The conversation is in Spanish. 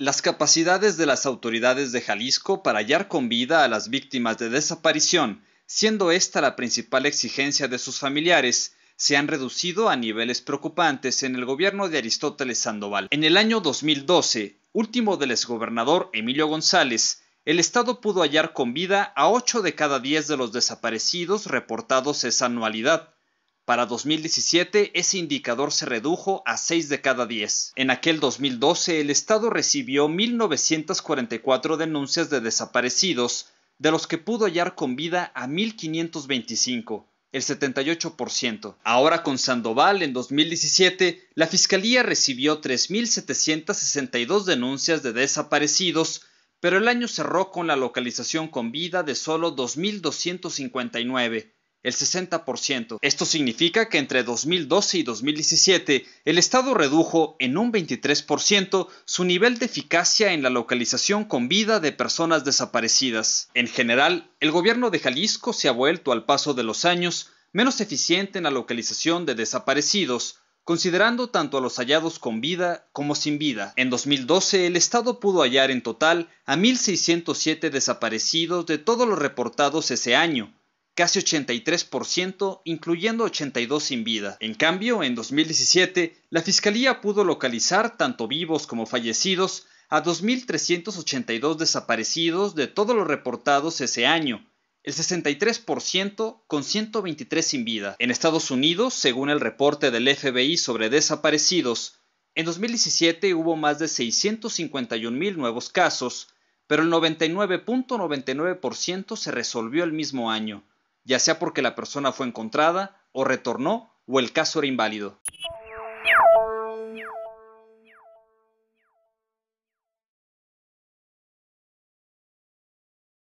las capacidades de las autoridades de Jalisco para hallar con vida a las víctimas de desaparición, siendo esta la principal exigencia de sus familiares, se han reducido a niveles preocupantes en el gobierno de Aristóteles Sandoval. En el año 2012, último del exgobernador Emilio González, el Estado pudo hallar con vida a 8 de cada 10 de los desaparecidos reportados esa anualidad. Para 2017 ese indicador se redujo a 6 de cada 10. En aquel 2012 el Estado recibió 1.944 denuncias de desaparecidos, de los que pudo hallar con vida a 1.525 el 78%. Ahora con Sandoval, en 2017, la Fiscalía recibió 3.762 denuncias de desaparecidos, pero el año cerró con la localización con vida de solo 2.259, el 60%. Esto significa que entre 2012 y 2017 el Estado redujo en un 23% su nivel de eficacia en la localización con vida de personas desaparecidas. En general, el gobierno de Jalisco se ha vuelto al paso de los años menos eficiente en la localización de desaparecidos, considerando tanto a los hallados con vida como sin vida. En 2012, el Estado pudo hallar en total a 1.607 desaparecidos de todos los reportados ese año, casi 83%, incluyendo 82 sin vida. En cambio, en 2017, la Fiscalía pudo localizar, tanto vivos como fallecidos, a 2.382 desaparecidos de todos los reportados ese año, el 63% con 123 sin vida. En Estados Unidos, según el reporte del FBI sobre desaparecidos, en 2017 hubo más de 651.000 nuevos casos, pero el 99.99% se resolvió el mismo año, ya sea porque la persona fue encontrada o retornó o el caso era inválido.